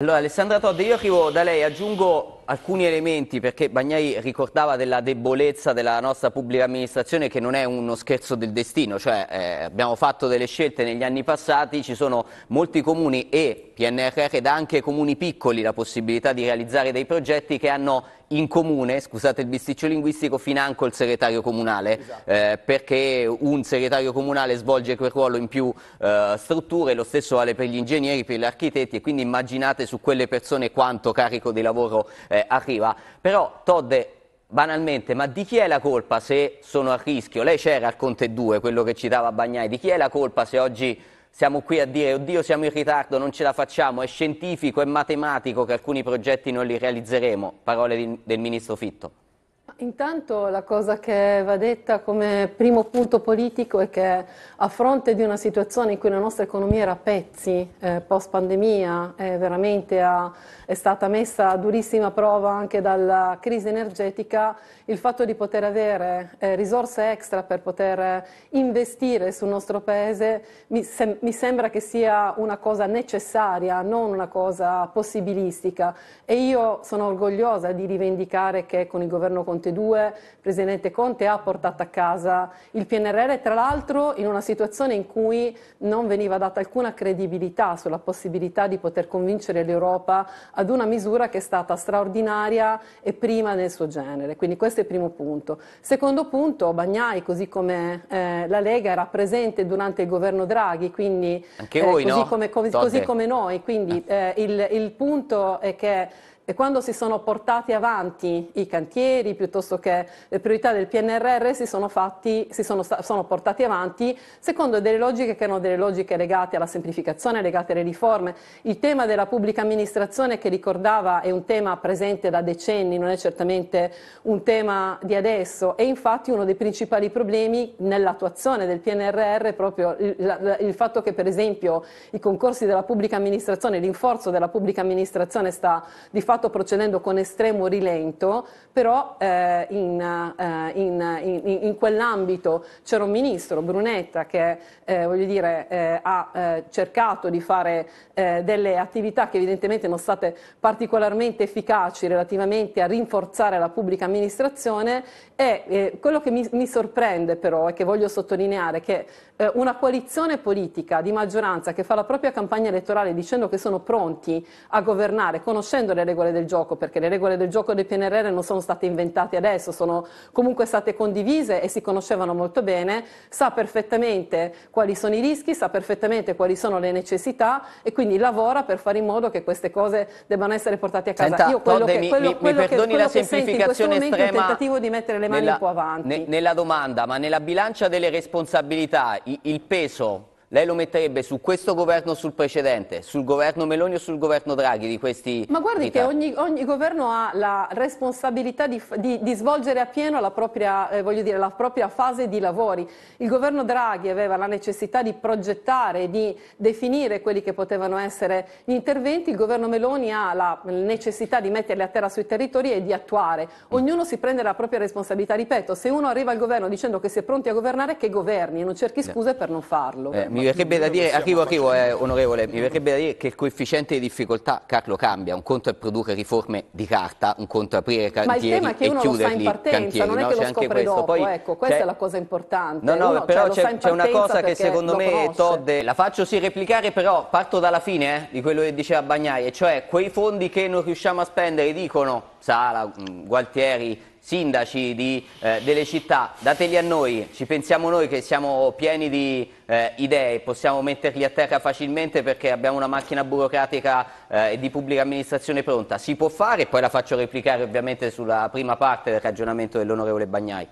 Allora Alessandra Todd, io arrivo da lei, aggiungo alcuni elementi perché Bagnai ricordava della debolezza della nostra pubblica amministrazione che non è uno scherzo del destino, cioè eh, abbiamo fatto delle scelte negli anni passati, ci sono molti comuni e PNRR dà anche comuni piccoli la possibilità di realizzare dei progetti che hanno in comune, scusate il bisticcio linguistico, financo il segretario comunale, esatto. eh, perché un segretario comunale svolge quel ruolo in più eh, strutture, lo stesso vale per gli ingegneri, per gli architetti e quindi immaginate su quelle persone quanto carico di lavoro eh, eh, arriva. Però Todde banalmente, ma di chi è la colpa se sono a rischio? Lei c'era al Conte 2, quello che citava Bagnai, di chi è la colpa se oggi siamo qui a dire oddio siamo in ritardo, non ce la facciamo, è scientifico, è matematico che alcuni progetti non li realizzeremo? Parole di, del Ministro Fitto. Intanto la cosa che va detta come primo punto politico è che a fronte di una situazione in cui la nostra economia era a pezzi, eh, post pandemia, eh, veramente ha, è stata messa a durissima prova anche dalla crisi energetica, il fatto di poter avere eh, risorse extra per poter investire sul nostro paese mi, sem mi, sembra che sia una cosa necessaria, non una cosa possibilistica e io sono orgogliosa di rivendicare che con il governo continuo Conte 2, il Presidente Conte ha portato a casa il PNRR, tra l'altro in una situazione in cui non veniva data alcuna credibilità sulla possibilità di poter convincere l'Europa ad una misura che è stata straordinaria e prima nel suo genere. Quindi questo è il primo punto. Secondo punto, Bagnai, così come eh, la Lega, era presente durante il governo Draghi, quindi eh, voi, così, no? come, così, così, come, noi. Quindi eh. eh, il, il punto è che e quando si sono portati avanti i cantieri piuttosto che le priorità del PNRR si sono, fatti, si sono, sono portati avanti secondo delle logiche che erano delle logiche legate alla semplificazione, legate alle riforme. Il tema della pubblica amministrazione che ricordava è un tema presente da decenni, non è certamente un tema di adesso, è infatti uno dei principali problemi nell'attuazione del PNRR proprio il, il fatto che per esempio i concorsi della pubblica amministrazione, l'inforzo della pubblica amministrazione sta di fatto fatto procedendo con estremo rilento, però eh, in, eh, in, in, in, quell'ambito c'era un ministro, Brunetta, che eh, dire, eh, ha eh, cercato di fare eh, delle attività che evidentemente non sono state particolarmente efficaci relativamente a rinforzare la pubblica amministrazione e quello che mi, mi, sorprende però e che voglio sottolineare è che una coalizione politica di maggioranza che fa la propria campagna elettorale dicendo che sono pronti a governare conoscendo le regole regole del gioco, perché le regole del gioco del PNRR non sono state inventate adesso, sono comunque state condivise e si conoscevano molto bene, sa perfettamente quali sono i rischi, sa perfettamente quali sono le necessità e quindi lavora per fare in modo che queste cose debbano essere portate a casa. Senta, Io quello Todde, che, quello, mi, quello mi perdoni che, quello la semplificazione che estrema. È un tentativo di mettere le mani nella, un po' avanti. Ne, nella domanda, ma nella bilancia delle responsabilità il, il peso lei lo metterebbe su questo governo o sul precedente? Sul governo Meloni o sul governo Draghi di questi... Ma guardi vita? che ogni, ogni, governo ha la responsabilità di, di, di svolgere appieno la propria, eh, dire, la propria, fase di lavori. Il governo Draghi aveva la necessità di progettare, di definire quelli che potevano essere gli interventi. Il governo Meloni ha la necessità di metterli a terra sui territori e di attuare. Ognuno si prende la propria responsabilità. Ripeto, se uno arriva al governo dicendo che si è pronti a governare, che governi, e non cerchi scuse per non farlo. Eh, mi verrebbe da dire, arrivo, arrivo, eh, onorevole, mi verrebbe da dire che il coefficiente di difficoltà, Carlo, cambia. Un conto è produrre riforme di carta, un conto è aprire cantieri Ma il tema è che uno lo sa in partenza, cantieri, non è che no? lo scopre dopo, Poi, ecco, questa è la cosa importante. No, no, uno, però cioè, c'è una cosa che secondo me, Todd, la faccio sì replicare, però parto dalla fine eh, di quello che diceva Bagnai, e cioè quei fondi che non riusciamo a spendere, dicono Sala, mm, Gualtieri, sindaci di, eh, delle città, dateli a noi, ci pensiamo noi che siamo pieni di eh, idee, possiamo metterli a terra facilmente perché abbiamo una macchina burocratica eh, e eh, di pubblica amministrazione pronta. Si può fare e poi la faccio replicare ovviamente sulla prima parte del ragionamento dell'onorevole Bagnai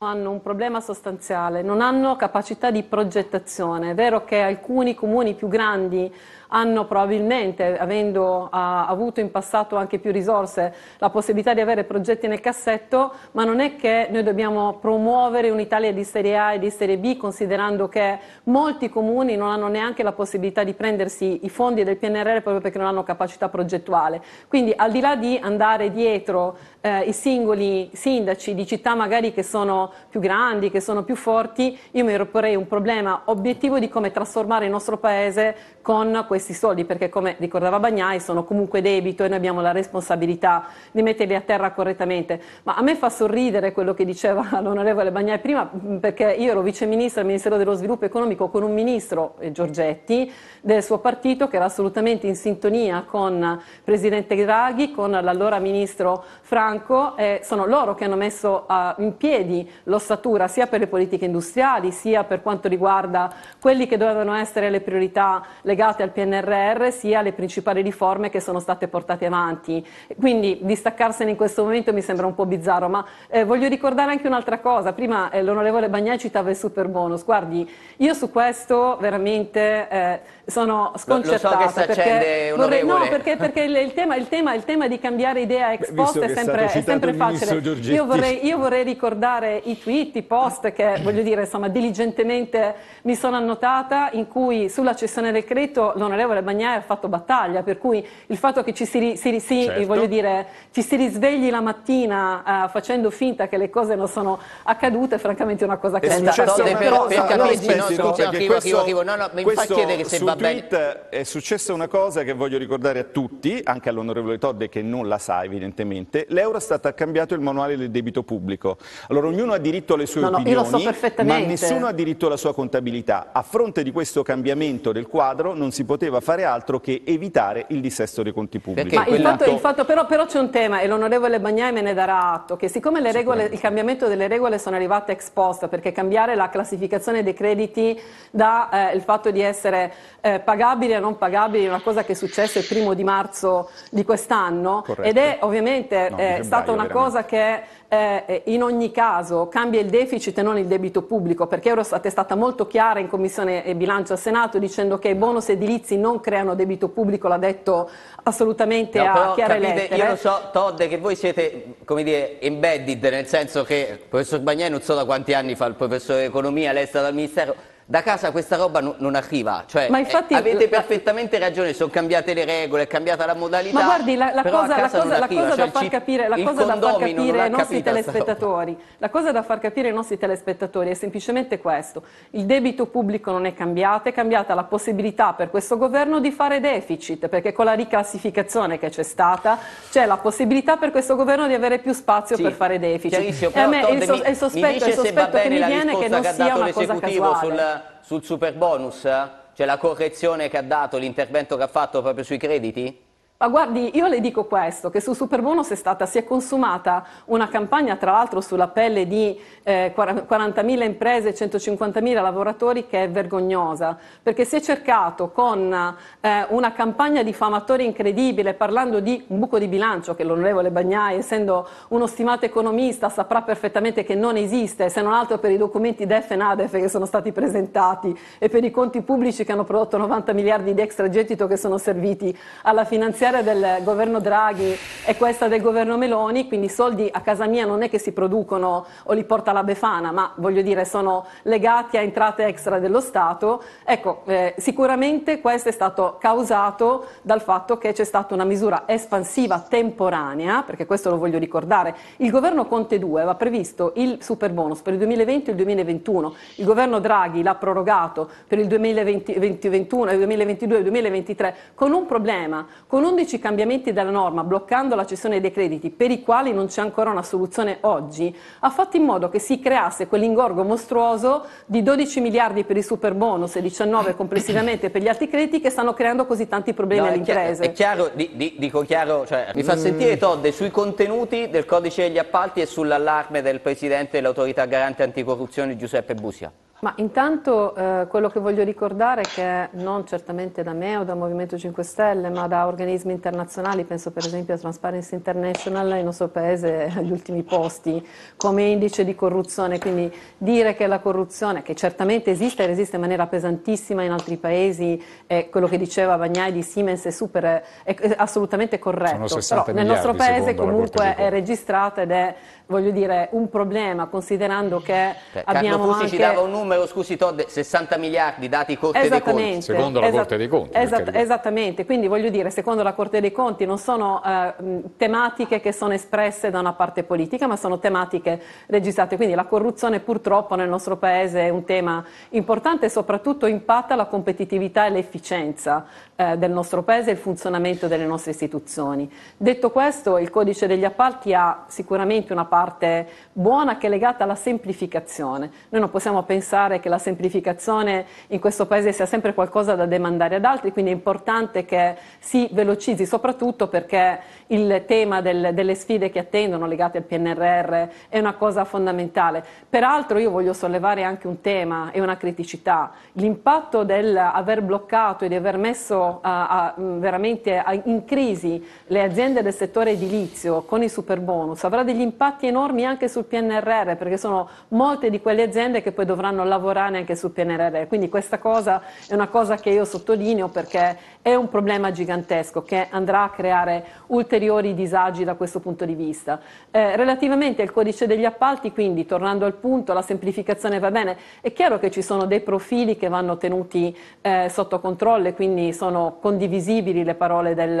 hanno un problema sostanziale, non hanno capacità di progettazione. È vero che alcuni comuni più grandi hanno probabilmente, avendo ha, ah, avuto in passato anche più risorse, la possibilità di avere progetti nel cassetto, ma non è che noi dobbiamo promuovere un'Italia di serie A e di serie B, considerando che molti comuni non hanno neanche la possibilità di prendersi i fondi del PNRR proprio perché non hanno capacità progettuale. Quindi al di là di andare dietro eh, i singoli sindaci di città magari che sono più grandi, che sono più forti, io mi porrei un problema obiettivo di come trasformare il nostro paese con questi questi soldi perché come ricordava Bagnai sono comunque debito e noi abbiamo la responsabilità di metterli a terra correttamente. Ma a me fa sorridere quello che diceva l'onorevole Bagnai prima perché io ero viceministro del Ministero dello Sviluppo Economico con un ministro, eh, Giorgetti, del suo partito che era assolutamente in sintonia con il eh, Presidente Draghi, con l'allora Ministro Franco e sono loro che hanno messo eh, in piedi l'ossatura sia per le politiche industriali sia per quanto riguarda quelli che dovevano essere le priorità legate al PNRR PNRR sia le principali riforme che sono state portate avanti. Quindi distaccarsene in questo momento mi sembra un po' bizzarro, ma eh, voglio ricordare anche un'altra cosa. Prima eh, l'onorevole Bagnè citava il super bonus. Guardi, io su questo veramente... Eh, sono sconcertata. Lo, lo so che si accende vorrei, No, perché, perché il, il, tema, il, tema, il, tema, di cambiare idea ex post è sempre, è è sempre facile. Io vorrei, io vorrei, ricordare i tweet, i post che, voglio dire, insomma, diligentemente mi sono annotata, in cui sulla cessione del credito l'onorevole Bagnai ha fatto battaglia, per cui il fatto che ci si, si, si, certo. dire, ci si risvegli la mattina uh, facendo finta che le cose non sono accadute, è francamente una cosa che è, è successo, però, per, per capirci, no, no, no, no, no, no, no, no, no, no, no, no, tweet è successa una cosa che voglio ricordare a tutti, anche all'onorevole Todde che non la sa evidentemente. L'Eurostat ha cambiato il manuale del debito pubblico. Allora ognuno ha diritto alle sue no, opinioni, no, so ma nessuno ha diritto alla sua contabilità. A fronte di questo cambiamento del quadro non si poteva fare altro che evitare il dissesto dei conti pubblici. Ma il fatto, il fatto, però, però c'è un tema e l'onorevole Bagnai me ne darà atto, che siccome regole, il cambiamento delle regole sono arrivate ex post, perché cambiare la classificazione dei crediti dal eh, fatto di essere eh, pagabili e non pagabili una cosa che è successa il primo di marzo di quest'anno Corretto. ed è ovviamente no, eh, stata una veramente. cosa che eh, in ogni caso cambia il deficit e non il debito pubblico perché Eurostat è stata molto chiara in Commissione bilancio al Senato dicendo che i bonus edilizi non creano debito pubblico, l'ha detto assolutamente no, a chiare capite, lettere. Io lo so Todd che voi siete come dire embedded nel senso che il professor Bagnè non so da quanti anni fa il professore di economia, lei è stato al Ministero da casa questa roba no, non arriva, cioè, infatti, eh, avete la... perfettamente ragione, sono cambiate le regole, è cambiata la modalità. Ma guardi, la, la cosa, la cosa, la cosa cioè, da far capire, la cosa da far capire ai nostri telespettatori, la cosa da far capire ai nostri telespettatori è semplicemente questo, il debito pubblico non è cambiato, è cambiata la possibilità per questo governo di fare deficit, perché con la riclassificazione che c'è stata c'è la possibilità per questo governo di avere più spazio sì, per fare deficit. E a me il, so, il sospetto, il sospetto che mi viene che non sia una cosa casuale. Sul, sul super bonus eh? cioè la correzione che ha dato, l'intervento che ha fatto proprio sui crediti? Ma guardi, io le dico questo, che su Superbonus è stata, si è consumata una campagna tra l'altro sulla pelle di eh, 40.000 imprese e 150.000 lavoratori che è vergognosa, perché si è cercato con eh, una campagna diffamatoria incredibile, parlando di un buco di bilancio che l'onorevole Bagnai, essendo uno stimato economista, saprà perfettamente che non esiste, se non altro per i documenti DEF e NADEF che sono stati presentati e per i conti pubblici che hanno prodotto 90 miliardi di extragettito che sono serviti alla finanziaria piacere del governo Draghi e questa del governo Meloni, quindi i soldi a casa mia non è che si producono o li porta la Befana, ma voglio dire sono legati a entrate extra dello Stato. Ecco, eh, sicuramente questo è stato causato dal fatto che c'è stata una misura espansiva temporanea, perché questo lo voglio ricordare. Il governo Conte 2 aveva previsto il super bonus per il 2020 e il 2021, il governo Draghi l'ha prorogato per il 2020, 2021, 2022 e 2023 con un problema, con un 11 cambiamenti della norma bloccando la cessione dei crediti per i quali non c'è ancora una soluzione oggi, ha fatto in modo che si creasse quell'ingorgo mostruoso di 12 miliardi per i super bonus e 19 complessivamente per gli altri crediti che stanno creando così tanti problemi no, alle imprese. È chiaro, di, di, dico chiaro, cioè, mi fa mm. sentire Todde sui contenuti del codice degli appalti e sull'allarme del Presidente dell'autorità garante anticorruzione Giuseppe Busia. Ma intanto eh, quello che voglio ricordare è che non certamente da me o dal Movimento 5 Stelle, ma da organismi internazionali, penso per esempio a Transparency International, il nostro paese è agli ultimi posti come indice di corruzione, quindi dire che la corruzione, che certamente esiste e resiste in maniera pesantissima in altri paesi, e quello che diceva Bagnai di Siemens è, super, è, è assolutamente corretto, però nel nostro paese comunque è registrata ed è voglio dire, un problema considerando che cioè, abbiamo Carlo Fusi anche... ci dava un numero, scusi Todd, 60 miliardi dati corte dei conti. Secondo la Corte dei Conti. Esat- esattamente, quindi voglio dire, secondo la Corte dei Conti non sono eh, tematiche che sono espresse da una parte politica, ma sono tematiche registrate. Quindi la corruzione purtroppo nel nostro Paese è un tema importante e soprattutto impatta la competitività e l'efficienza eh, del nostro Paese e il funzionamento delle nostre istituzioni. Detto questo, il codice degli appalti ha sicuramente una parte buona che è legata alla semplificazione. Noi non possiamo pensare che la semplificazione in questo Paese sia sempre qualcosa da demandare ad altri, quindi è importante che si velocizzi, soprattutto perché il tema del, delle sfide che attendono legate al PNRR è una cosa fondamentale. Peraltro io voglio sollevare anche un tema e una criticità, l'impatto del aver bloccato e di aver messo a, a, veramente a, in crisi le aziende del settore edilizio con i super bonus avrà degli impatti enormi anche sul PNRR perché sono molte di quelle aziende che poi dovranno lavorare anche sul PNRR. Quindi questa cosa è una cosa che io sottolineo perché è un problema gigantesco che andrà a creare ulteriori disagi da questo punto di vista. Eh, relativamente al codice degli appalti, quindi tornando al punto, la semplificazione va bene, è chiaro che ci sono dei profili che vanno tenuti eh, sotto controllo e quindi sono condivisibili le parole del,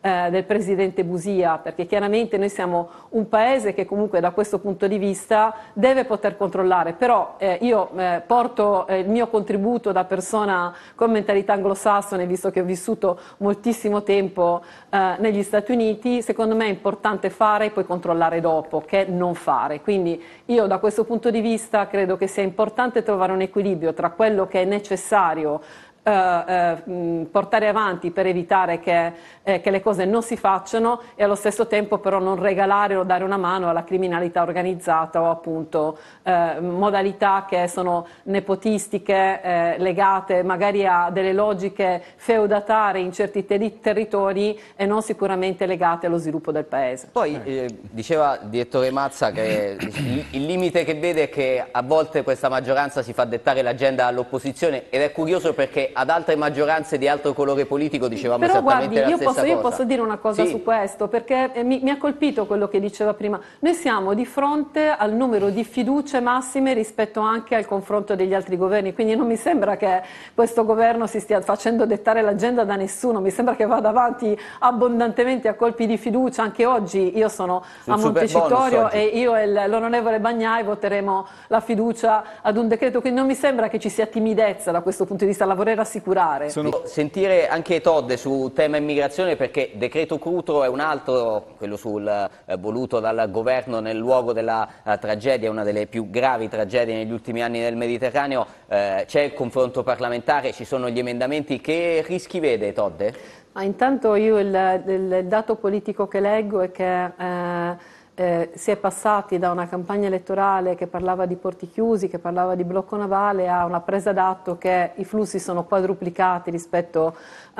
eh, del Presidente Busia, perché chiaramente noi siamo un Paese che comunque da questo punto di vista deve poter controllare, però eh, io eh, porto eh, il mio contributo da persona con mentalità anglosassone, visto che ho vissuto vissuto moltissimo tempo eh, negli Stati Uniti, secondo me è importante fare e poi controllare dopo, che non fare. Quindi io da questo punto di vista credo che sia importante trovare un equilibrio tra quello che è necessario eh, eh, mm, portare avanti per evitare che, eh, che le cose non si facciano e allo stesso tempo però non regalare o dare una mano alla criminalità organizzata o appunto eh, modalità che sono nepotistiche eh, legate magari a delle logiche feudatarie in certi ter territori e non sicuramente legate allo sviluppo del paese. Poi eh, diceva il direttore Mazza che il limite che vede è che a volte questa maggioranza si fa dettare l'agenda all'opposizione ed è curioso perché ad altre maggioranze di altro colore politico dicevamo Però esattamente guardi, la stessa posso, cosa. Io posso dire una cosa sì. su questo, perché eh, mi, mi, ha colpito quello che diceva prima. Noi siamo di fronte al numero di fiducia massime rispetto anche al confronto degli altri governi, quindi non mi sembra che questo governo si stia facendo dettare l'agenda da nessuno, mi sembra che vada avanti abbondantemente a colpi di fiducia. Anche oggi io sono Sul a Montecitorio e io e l'onorevole Bagnai voteremo la fiducia ad un decreto, quindi non mi sembra che ci sia timidezza da questo punto di vista, lavorare rassicurare. Sono... Sentire anche Todd su tema immigrazione perché decreto Crutro è un altro, quello sul, eh, voluto dal governo nel luogo della eh, tragedia, una delle più gravi tragedie negli ultimi anni nel Mediterraneo. Eh, c'è il confronto parlamentare, ci sono gli emendamenti. Che rischi vede Todd? Ma intanto io il, il, dato politico che leggo è che eh, eh, si è passati da una campagna elettorale che parlava di porti chiusi, che parlava di blocco navale, a una presa d'atto che i flussi sono quadruplicati rispetto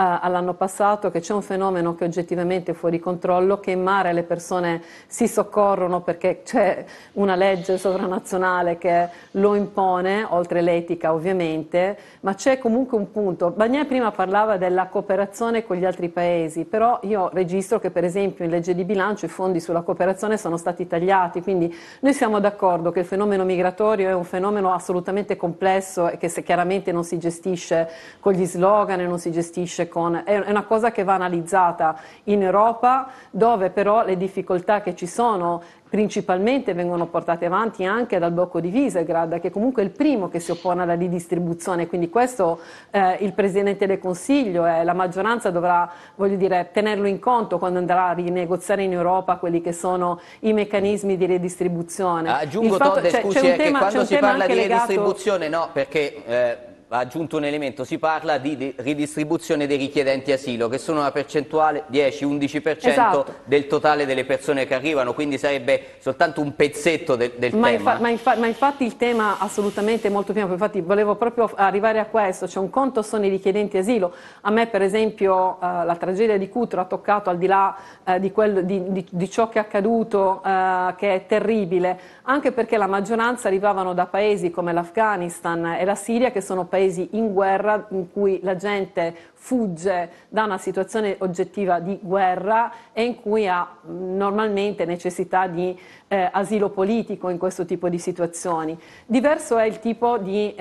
all'anno passato che c'è un fenomeno che oggettivamente è fuori controllo, che in mare le persone si soccorrono perché c'è una legge sovranazionale che lo impone, oltre l'etica ovviamente, ma c'è comunque un punto. Bagnè prima parlava della cooperazione con gli altri paesi, però io registro che per esempio in legge di bilancio i fondi sulla cooperazione sono stati tagliati, quindi noi siamo d'accordo che il fenomeno migratorio è un fenomeno assolutamente complesso e che se chiaramente non si gestisce con gli slogan e non si gestisce con, è una cosa che va analizzata in Europa dove però le difficoltà che ci sono principalmente vengono portate avanti anche dal blocco di Visegrad, che comunque è il primo che si oppone alla ridistribuzione, quindi questo eh, il Presidente del Consiglio e la maggioranza dovrà dire, tenerlo in conto quando andrà a rinegoziare in Europa quelli che sono i meccanismi di ridistribuzione. Aggiungo, Infatti, Todde, cioè, scusi, c'è un eh, tema, che quando si parla di legato... no, perché... Eh va aggiunto un elemento, si parla di ridistribuzione dei richiedenti asilo, che sono una percentuale 10-11% esatto. del totale delle persone che arrivano, quindi sarebbe soltanto un pezzetto de del ma tema. Infa ma, infa ma, infatti il tema assolutamente molto più ampio, infatti volevo proprio arrivare a questo, cioè un conto sono i richiedenti asilo, a me per esempio eh, la tragedia di Cutro ha toccato al di là eh, di, quello, di, di, di, ciò che è accaduto, eh, che è terribile, anche perché la maggioranza arrivavano da paesi come l'Afghanistan e la Siria che sono paesi paesi in guerra in cui la gente fugge da una situazione oggettiva di guerra e in cui ha normalmente necessità di eh, asilo politico in questo tipo di situazioni. Diverso è il tipo di eh,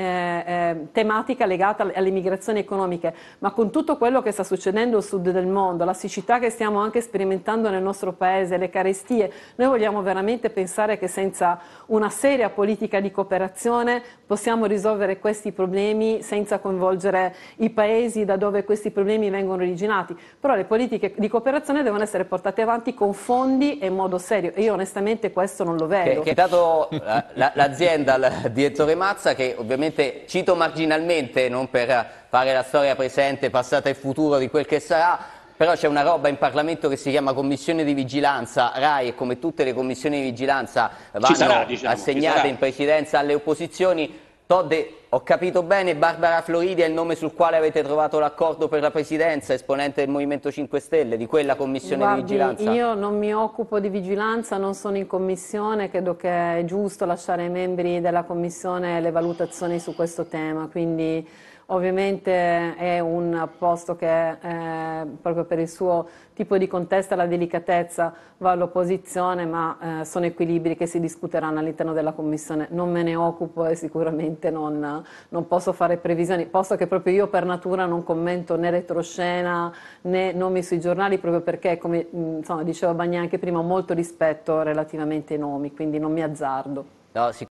eh, tematica legata alle migrazioni economiche, ma con tutto quello che sta succedendo al sud del mondo, la siccità che stiamo anche sperimentando nel nostro paese, le carestie, noi vogliamo veramente pensare che senza una seria politica di cooperazione possiamo risolvere questi problemi senza coinvolgere i paesi da dove questi questi problemi vengono originati, però le politiche di cooperazione devono essere portate avanti con fondi e in modo serio e io onestamente questo non lo vedo. Che, che è dato eh, l'azienda al direttore Mazza che ovviamente cito marginalmente, non per fare la storia presente, passata e futuro di quel che sarà, però c'è una roba in Parlamento che si chiama commissione di vigilanza RAI e come tutte le commissioni di vigilanza vanno diciamo, sarà, diciamo, assegnate in presidenza alle opposizioni Todde ho capito bene, Barbara Floridi è il nome sul quale avete trovato l'accordo per la presidenza, esponente del Movimento 5 Stelle, di quella commissione Guardi, di vigilanza? Io non mi occupo di vigilanza, non sono in commissione, credo che è giusto lasciare ai membri della commissione le valutazioni su questo tema, quindi Ovviamente è un posto che eh, proprio per il suo tipo di contesto e la delicatezza va all'opposizione, ma eh, sono equilibri che si discuteranno all'interno della Commissione. Non me ne occupo e sicuramente non, non, posso fare previsioni, posto che proprio io per natura non commento né retroscena né nomi sui giornali, proprio perché, come mm, insomma, diceva anche prima, ho molto rispetto relativamente ai nomi, quindi non mi azzardo. No,